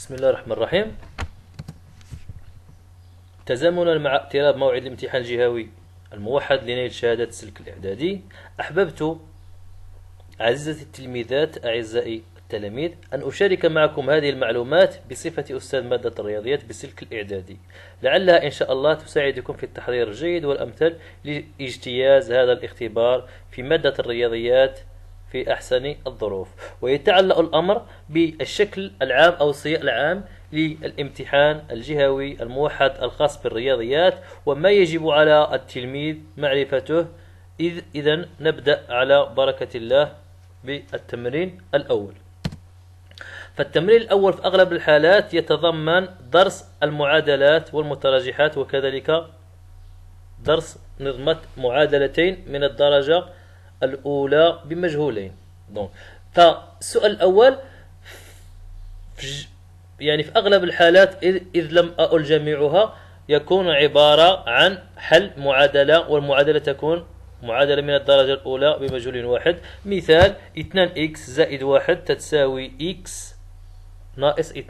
بسم الله الرحمن الرحيم تزامنا مع اقتراب موعد الامتحان الجهوي الموحد لنيل شهادة السلك الإعدادي أحببت عزيزتي التلميذات أعزائي التلاميذ أن أشارك معكم هذه المعلومات بصفة أستاذ مادة الرياضيات بالسلك الإعدادي لعلها إن شاء الله تساعدكم في التحضير الجيد والأمثل لاجتياز هذا الاختبار في مادة الرياضيات في أحسن الظروف ويتعلق الأمر بالشكل العام أو السياق العام للامتحان الجهوي الموحد الخاص بالرياضيات وما يجب على التلميذ معرفته إذا نبدأ على بركة الله بالتمرين الأول فالتمرين الأول في أغلب الحالات يتضمن درس المعادلات والمتراجحات وكذلك درس نظمة معادلتين من الدرجة الأولى بمجهولين دونك فالسؤال الأول يعني في أغلب الحالات إذ لم أقل جميعها يكون عبارة عن حل معادلة والمعادلة تكون معادلة من الدرجة الأولى بمجهول واحد مثال 2x زائد واحد تتساوي x ناقص 2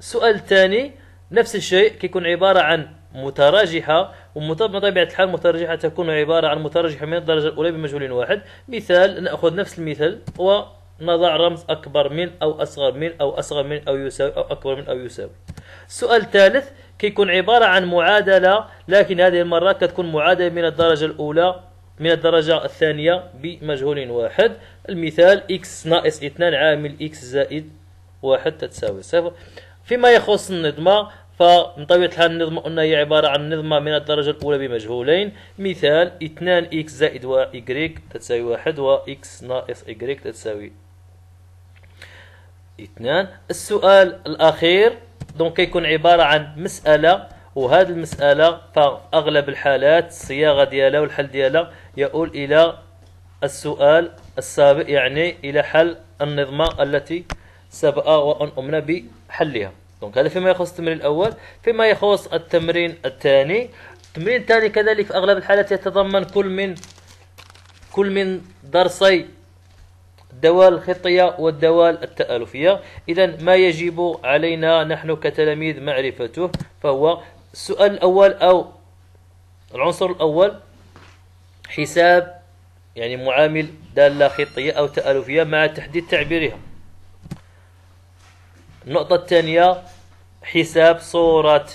السؤال الثاني نفس الشيء كيكون عبارة عن متراجحة طبيعة الحال مترجحة تكون عبارة عن مترجحة من الدرجة الأولى بمجهول واحد مثال نأخذ نفس المثال ونضع رمز أكبر من أو أصغر من أو أصغر من أو يساوي أو أكبر من أو يساوي السؤال الثالث كيكون عبارة عن معادلة لكن هذه المرة كتكون معادلة من الدرجة الأولى من الدرجة الثانية بمجهول واحد المثال x ناقص 2 عامل x زائد واحد تتساوي صفر فيما يخص النظمة فمن طبيعة الحال النظمة قلنا هي عبارة عن نظمة من الدرجة الأولى بمجهولين مثال 2 إكس زائد و تساوي واحد و إكس ناقص إكريك تساوي اثنان السؤال الأخير دونك كيكون عبارة عن مسألة وهذه المسألة فأغلب الحالات الصياغة ديالها والحل ديالها يؤول إلى السؤال السابق يعني إلى حل النظمة التي سبق وأن أمنا بحلها دونك هذا فيما يخص التمرين الأول فيما يخص التمرين الثاني التمرين الثاني كذلك في أغلب الحالات يتضمن كل من كل من درسي الدوال الخطية والدوال التآلفية إذا ما يجب علينا نحن كتلاميذ معرفته فهو السؤال الأول أو العنصر الأول حساب يعني معامل دالة خطية أو تآلفية مع تحديد تعبيرها النقطة الثانية حساب صورة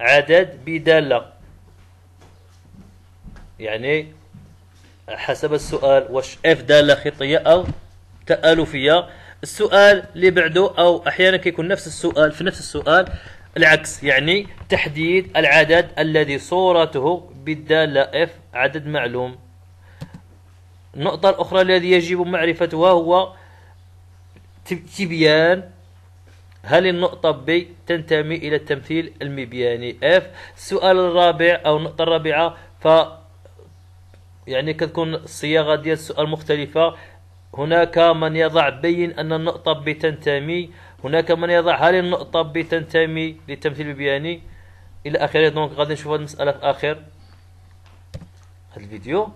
عدد بدالة يعني حسب السؤال واش اف دالة خطية او تآلفية السؤال اللي بعده او احيانا كيكون نفس السؤال في نفس السؤال العكس يعني تحديد العدد الذي صورته بالدالة اف عدد معلوم النقطة الأخرى الذي يجب معرفتها هو تبيان هل النقطة بي تنتمي إلى التمثيل المبياني اف السؤال الرابع أو النقطة الرابعة ف يعني كتكون الصياغة ديال السؤال مختلفة هناك من يضع بين أن النقطة بي تنتمي هناك من يضع هل النقطة بي تنتمي للتمثيل المبياني إلى آخره دونك غادي نشوف هذه المسألة في آخر هذا الفيديو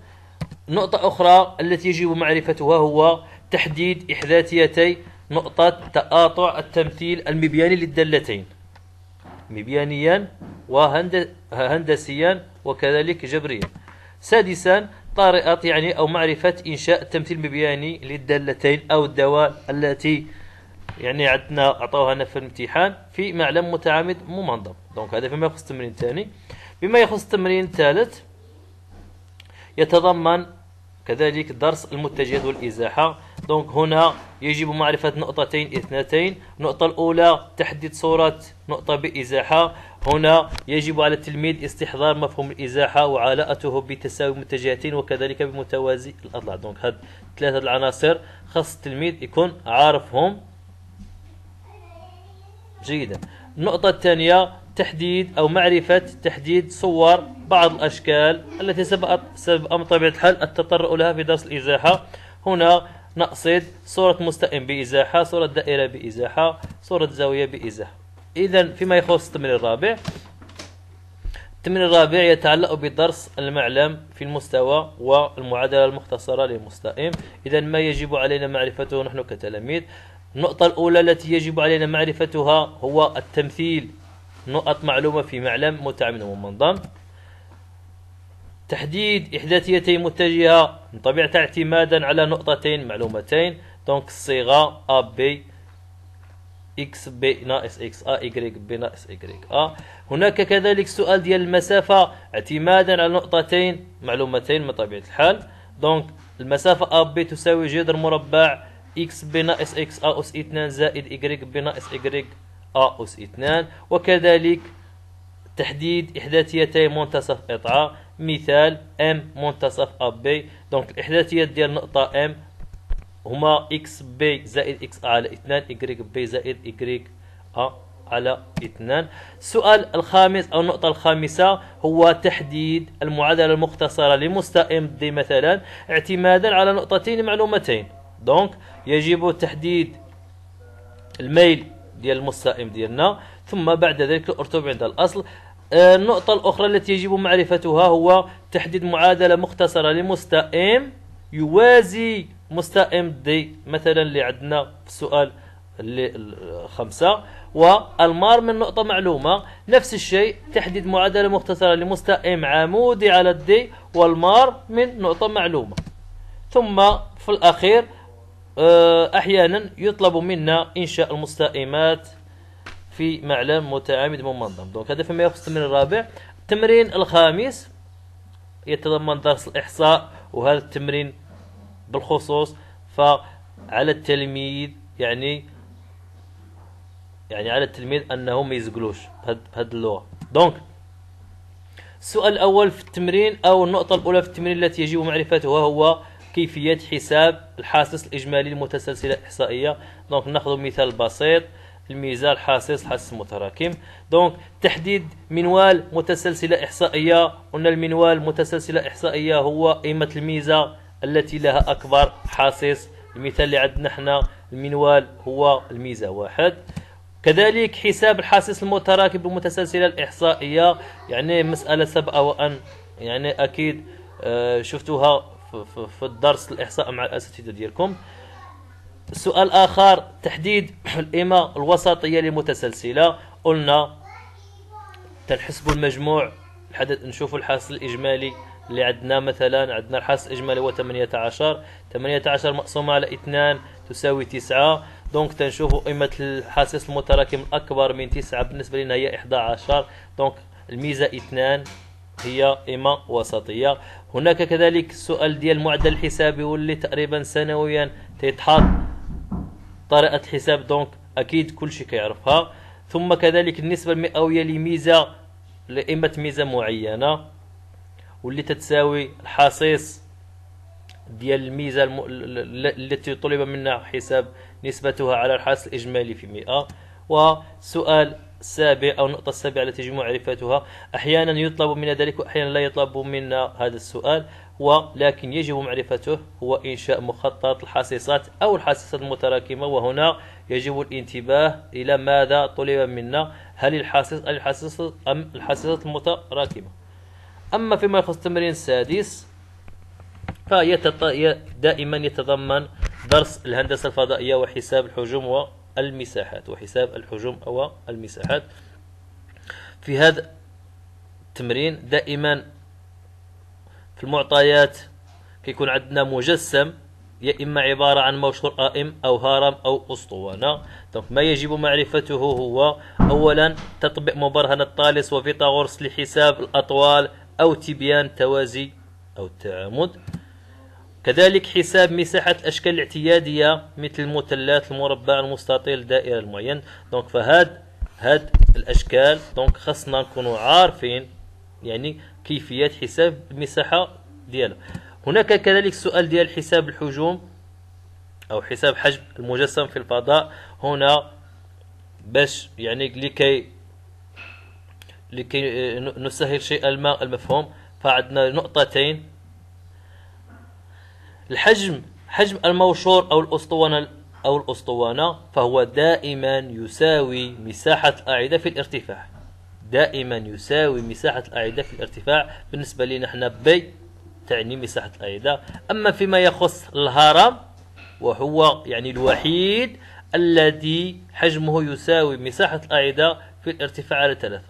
نقطة أخرى التي يجب معرفتها هو تحديد إحداثيتي نقطة تقاطع التمثيل المبياني للدلتين مبيانيا وهندسيا وكذلك جبريا سادسا طريقة يعني أو معرفة إنشاء التمثيل المبياني للدالتين أو الدوال التي يعني عندنا أعطوها لنا في الامتحان في معلم متعامد ممنظم دونك هذا فيما يخص التمرين الثاني بما يخص التمرين الثالث يتضمن كذلك درس المتجهات والإزاحة دونك هنا يجب معرفة نقطتين اثنتين النقطة الأولى تحديد صورة نقطة بإزاحة هنا يجب على التلميذ استحضار مفهوم الإزاحة وعلاقته بتساوي متجهتين وكذلك بمتوازي الأضلاع دونك هاد ثلاثة العناصر خاص التلميذ يكون عارفهم جيدا النقطة الثانية تحديد أو معرفة تحديد صور بعض الأشكال التي سبب أم طبيعة الحال التطرق لها في درس الإزاحة هنا نقصد صورة مستقيم بإزاحة صورة دائرة بإزاحة صورة زاوية بإزاحة إذا فيما يخص التمرين الرابع التمرين الرابع يتعلق بدرس المعلم في المستوى والمعادلة المختصرة للمستقيم إذا ما يجب علينا معرفته نحن كتلاميذ النقطة الأولى التي يجب علينا معرفتها هو التمثيل نقط معلومة في معلم متعامل ومنظم تحديد إحداثيتين متجهة من طبيعتها اعتمادا على نقطتين معلومتين دونك الصيغة أ بي إكس بي ناقص إكس أ إيكغيك بي ناقص إيكغيك أ هناك كذلك سؤال ديال المسافة اعتمادا على نقطتين معلومتين من طبيعة الحال دونك المسافة أ بي تساوي جذر مربع إكس بي ناقص إكس أ أس اثنان زائد إيكغيك بي ناقص إيكغيك أ أس اثنان وكذلك تحديد إحداثيتي منتصف قطعة مثال ام منتصف ا بي دونك الاحداثيات ديال النقطه ام هما اكس بي زائد اكس ا على 2 ايكغيك بي زائد ايكغيك ا على 2 السؤال الخامس او النقطه الخامسه هو تحديد المعادله المختصره لمستقيم دي مثلا اعتمادا على نقطتين معلومتين دونك يجب تحديد الميل ديال المستقيم ديالنا ثم بعد ذلك الارتب عند الاصل آه، النقطة الأخرى التي يجب معرفتها هو تحديد معادلة مختصرة إم يوازي إم دي مثلا اللي عندنا في السؤال اللي خمسة والمار من نقطة معلومة نفس الشيء تحديد معادلة مختصرة إم عمودي على الدي والمار من نقطة معلومة ثم في الأخير آه، أحيانا يطلب منا إنشاء المستائمات في معلم متعامد منظم دونك هذا فيما يخص التمرين الرابع التمرين الخامس يتضمن درس الإحصاء وهذا التمرين بالخصوص فعلى التلميذ يعني يعني على التلميذ أنه ما يزقلوش بهاد اللغة دونك السؤال الأول في التمرين أو النقطة الأولى في التمرين التي يجب معرفتها هو كيفية حساب الحاسس الإجمالي للمتسلسلة الإحصائية دونك ناخذ مثال بسيط الميزان حاسس حاسس متراكم دونك تحديد منوال متسلسلة إحصائية قلنا المنوال متسلسلة إحصائية هو قيمة الميزة التي لها أكبر حاسس المثال اللي عندنا حنا المنوال هو الميزة واحد كذلك حساب الحاسس المتراكم بالمتسلسلة الإحصائية يعني مسألة سبقة وأن يعني أكيد آه، شفتوها في الدرس الإحصاء مع الأساتذة ديالكم سؤال آخر تحديد القيمة الوسطية لمتسلسلة قلنا تنحسبوا المجموع الحدد نشوف الحاصل الإجمالي اللي عندنا مثلا عندنا الحاصل الإجمالي هو 18 18 مقسومة على 2 تساوي 9 دونك تنشوفوا قيمة الحاصل المتراكم الأكبر من 9 بالنسبة لنا هي 11 دونك الميزة 2 هي قيمة وسطية هناك كذلك السؤال ديال المعدل الحسابي واللي تقريبا سنويا تيتحط طريقة الحساب دونك أكيد كل شيء كيعرفها ثم كذلك النسبة المئوية لميزة لقيمة ميزة معينة واللي تتساوي الحصيص ديال الميزة الم... التي طلب منا حساب نسبتها على الحاس الإجمالي في 100 وسؤال السابع أو النقطة السابعة التي يجب معرفتها أحيانا يطلب منا ذلك وأحيانا لا يطلب منا هذا السؤال ولكن يجب معرفته هو إنشاء مخطط الحصيصات أو الحصيصات المتراكمة وهنا يجب الانتباه إلى ماذا طلب منا هل الحصيص الحصيص أم الحصيصات المتراكمة أما فيما يخص التمرين السادس فهي دائما يتضمن درس الهندسة الفضائية وحساب الحجوم والمساحات وحساب الحجوم والمساحات في هذا التمرين دائما في المعطيات كيكون عندنا مجسم يا إما عبارة عن موشور قائم أو هرم أو أسطوانة دونك ما يجب معرفته هو أولا تطبيق مبرهنة طالس وفيثاغورس لحساب الأطوال أو تبيان توازي أو التعامد كذلك حساب مساحة الأشكال الاعتيادية مثل المثلث المربع المستطيل الدائرة المعين دونك فهاد هاد الأشكال دونك خاصنا نكونوا عارفين يعني كيفيه حساب المساحه ديالها هناك كذلك سؤال ديال حساب الحجوم او حساب حجم المجسم في الفضاء هنا باش يعني لكي لكي نسهل شيء الماء المفهوم فعندنا نقطتين الحجم حجم الموشور او الاسطوانه او الاسطوانه فهو دائما يساوي مساحه الاعده في الارتفاع دائما يساوي مساحة الأعدة في الارتفاع بالنسبة لنا نحن بي تعني مساحة الأعدة أما فيما يخص الهرم وهو يعني الوحيد الذي حجمه يساوي مساحة الأعدة في الارتفاع على ثلاثة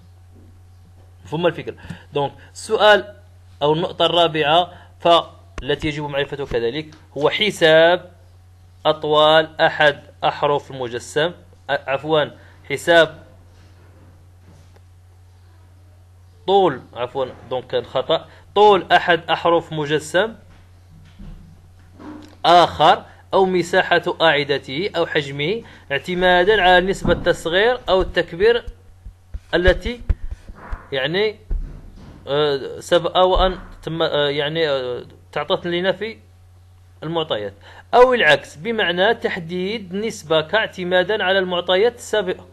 فما الفكرة دونك السؤال أو النقطة الرابعة فالتي يجب معرفته كذلك هو حساب أطوال أحد أحرف المجسم عفوا حساب طول عفوا دونك كان خطأ طول أحد أحرف مجسم آخر أو مساحة قاعدته أو حجمه اعتمادا على نسبة التصغير أو التكبير التي يعني آه، سبق وأن تم آه، يعني آه، تعطت لنا في المعطيات أو العكس بمعنى تحديد نسبة كاعتمادا على المعطيات السابقة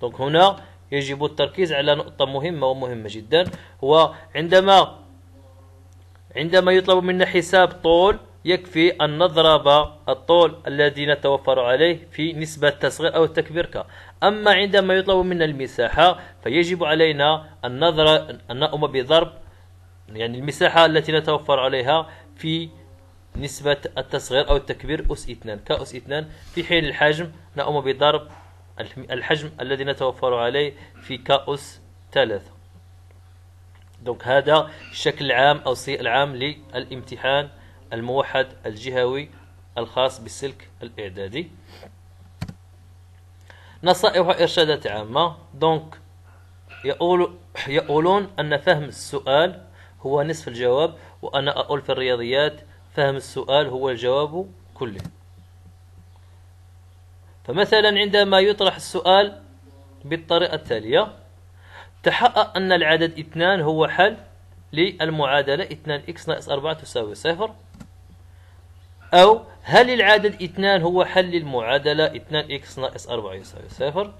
دونك هنا يجب التركيز على نقطة مهمة ومهمة جدا هو عندما عندما يطلب منا حساب طول يكفي أن نضرب الطول الذي نتوفر عليه في نسبة تصغير أو التكبير ك أما عندما يطلب منا المساحة فيجب علينا أن نضرب أن نقوم بضرب يعني المساحة التي نتوفر عليها في نسبة التصغير أو التكبير أس 2 كأس 2 في حين الحجم نقوم بضرب الحجم الذي نتوفر عليه في كأس ثلاثة دونك هذا الشكل العام أو السياق العام للامتحان الموحد الجهوي الخاص بالسلك الإعدادي نصائح وإرشادات عامة دونك يقول يقولون أن فهم السؤال هو نصف الجواب وأنا أقول في الرياضيات فهم السؤال هو الجواب كله فمثلا عندما يطرح السؤال بالطريقة التالية تحقق أن العدد اثنان هو حل للمعادلة 2x ناقص 4 تساوي صفر أو هل العدد اثنان هو حل للمعادلة 2x ناقص 4 يساوي صفر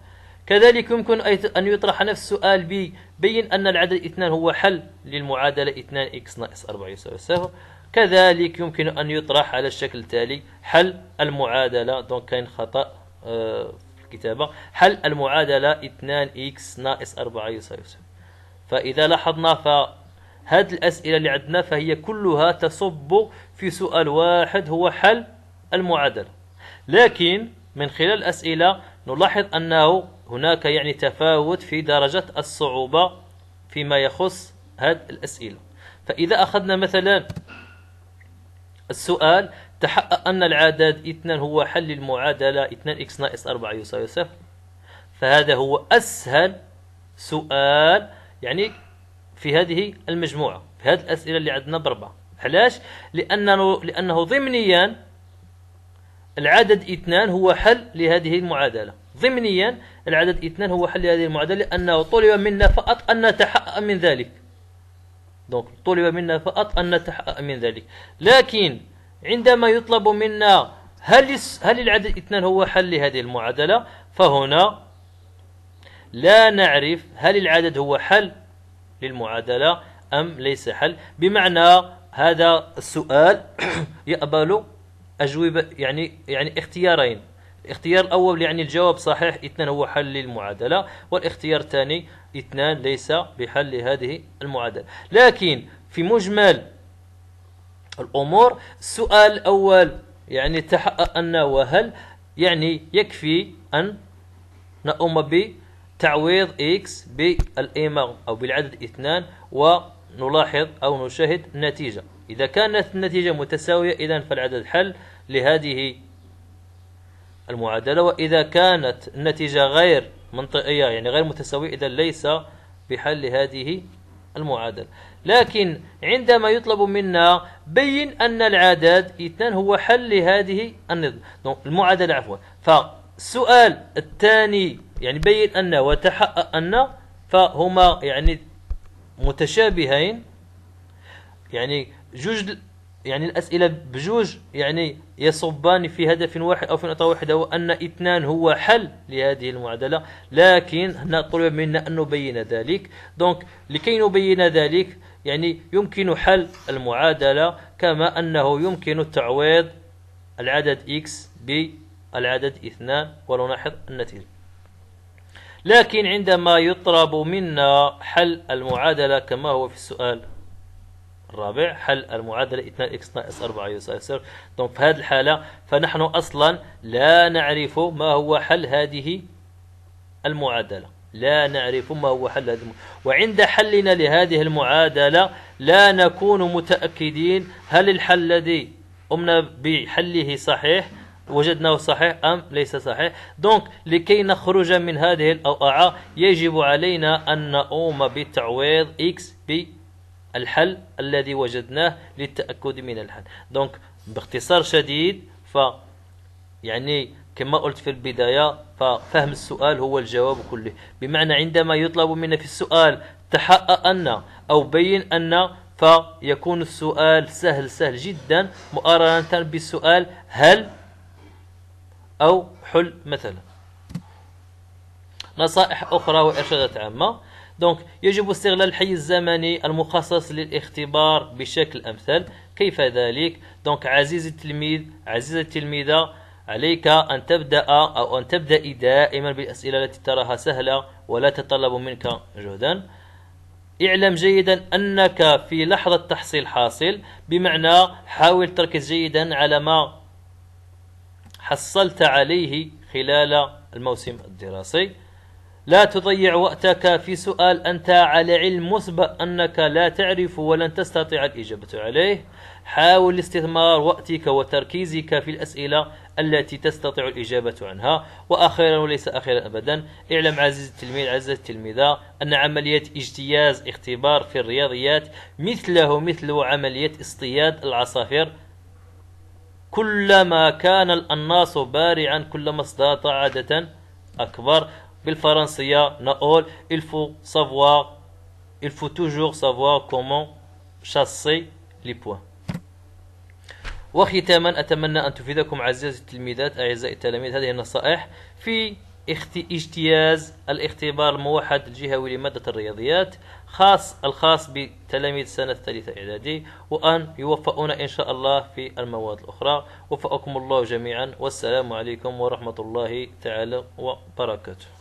كذلك يمكن أن يطرح نفس السؤال ب بين أن العدد اثنان هو حل للمعادلة 2x ناقص 4 يساوي صفر كذلك يمكن أن يطرح على الشكل التالي حل المعادلة دونك كاين خطأ في الكتابة حل المعادلة 2x ناقص 4 يساوي فإذا لاحظنا فهذه الأسئلة اللي عندنا فهي كلها تصب في سؤال واحد هو حل المعادلة لكن من خلال الأسئلة نلاحظ أنه هناك يعني تفاوت في درجة الصعوبة فيما يخص هذه الأسئلة فإذا أخذنا مثلا السؤال تحقق أن العدد اثنان هو حل المعادلة اثنان إكس ناقص أربعة يساوي صفر فهذا هو أسهل سؤال يعني في هذه المجموعة في هذه الأسئلة اللي عندنا ضربة علاش؟ لأنه لأنه ضمنيا العدد اثنان هو حل لهذه المعادلة ضمنيا العدد اثنان هو حل لهذه المعادلة لأنه طلب منا فقط أن نتحقق من ذلك دونك طلب منا فقط أن نتحقق من ذلك لكن عندما يطلب منا هل هل العدد اثنان هو حل لهذه المعادله فهنا لا نعرف هل العدد هو حل للمعادله ام ليس حل بمعنى هذا السؤال يقبل اجوبه يعني يعني اختيارين الاختيار الاول يعني الجواب صحيح اثنان هو حل للمعادله والاختيار الثاني اثنان ليس بحل لهذه المعادله لكن في مجمل الأمور السؤال الأول يعني تحقق أنه وهل يعني يكفي أن نقوم بتعويض إكس بالإيمان أو بالعدد اثنان ونلاحظ أو نشاهد النتيجة إذا كانت النتيجة متساوية إذا فالعدد حل لهذه المعادلة وإذا كانت النتيجة غير منطقية يعني غير متساوية إذا ليس بحل هذه المعادل لكن عندما يطلب منا بين أن العدد اثنان هو حل لهذه النظم المعادلة عفوا فالسؤال الثاني يعني بين أن وتحقق أن فهما يعني متشابهين يعني جوج يعني الأسئلة بجوج يعني يصبان في هدف واحد أو في نقطة واحدة وأن اثنان هو حل لهذه المعادلة لكن هنا طلب منا أن نبين ذلك دونك لكي نبين ذلك يعني يمكن حل المعادلة كما أنه يمكن تعويض العدد اكس بالعدد اثنان ونلاحظ النتيجة لكن عندما يطلب منا حل المعادلة كما هو في السؤال الرابع حل المعادلة 2 x ناقص 4 يساوي دونك في هذه الحالة فنحن أصلا لا نعرف ما هو حل هذه المعادلة لا نعرف ما هو حل هذه المعادلة. وعند حلنا لهذه المعادلة لا نكون متأكدين هل الحل الذي قمنا بحله صحيح وجدناه صحيح أم ليس صحيح دونك لكي نخرج من هذه الأوقعة يجب علينا أن نقوم بتعويض اكس ب الحل الذي وجدناه للتأكد من الحل دونك باختصار شديد ف يعني كما قلت في البداية ففهم السؤال هو الجواب كله بمعنى عندما يطلب منا في السؤال تحقق أن أو بين أن فيكون السؤال سهل سهل جدا مقارنة بالسؤال هل أو حل مثلا نصائح أخرى وإرشادات عامة دونك يجب استغلال الحي الزمني المخصص للاختبار بشكل أمثل كيف ذلك دونك عزيزي التلميذ عزيزة التلميذة عليك أن تبدأ أو أن تبدأ دائما بالأسئلة التي تراها سهلة ولا تتطلب منك جهدا اعلم جيدا أنك في لحظة تحصيل حاصل بمعنى حاول تركز جيدا على ما حصلت عليه خلال الموسم الدراسي لا تضيع وقتك في سؤال أنت على علم مسبق أنك لا تعرف ولن تستطيع الإجابة عليه حاول استثمار وقتك وتركيزك في الأسئلة التي تستطيع الإجابة عنها وأخيرا وليس أخيرا أبدا اعلم عزيزي التلميذ عزيزة التلميذة أن عملية اجتياز اختبار في الرياضيات مثله مثل عملية اصطياد العصافير كلما كان الأناص بارعا كلما استطاع عادة أكبر بالفرنسية نقول il faut savoir il faut toujours savoir comment chasser les points وختاما أتمنى أن تفيدكم عزيزي التلميذات أعزائي التلاميذ هذه النصائح في اجتياز الاختبار الموحد الجهوي لمادة الرياضيات خاص الخاص بتلاميذ سنة الثالثة إعدادي وأن يوفقون إن شاء الله في المواد الأخرى وفقكم الله جميعا والسلام عليكم ورحمة الله تعالى وبركاته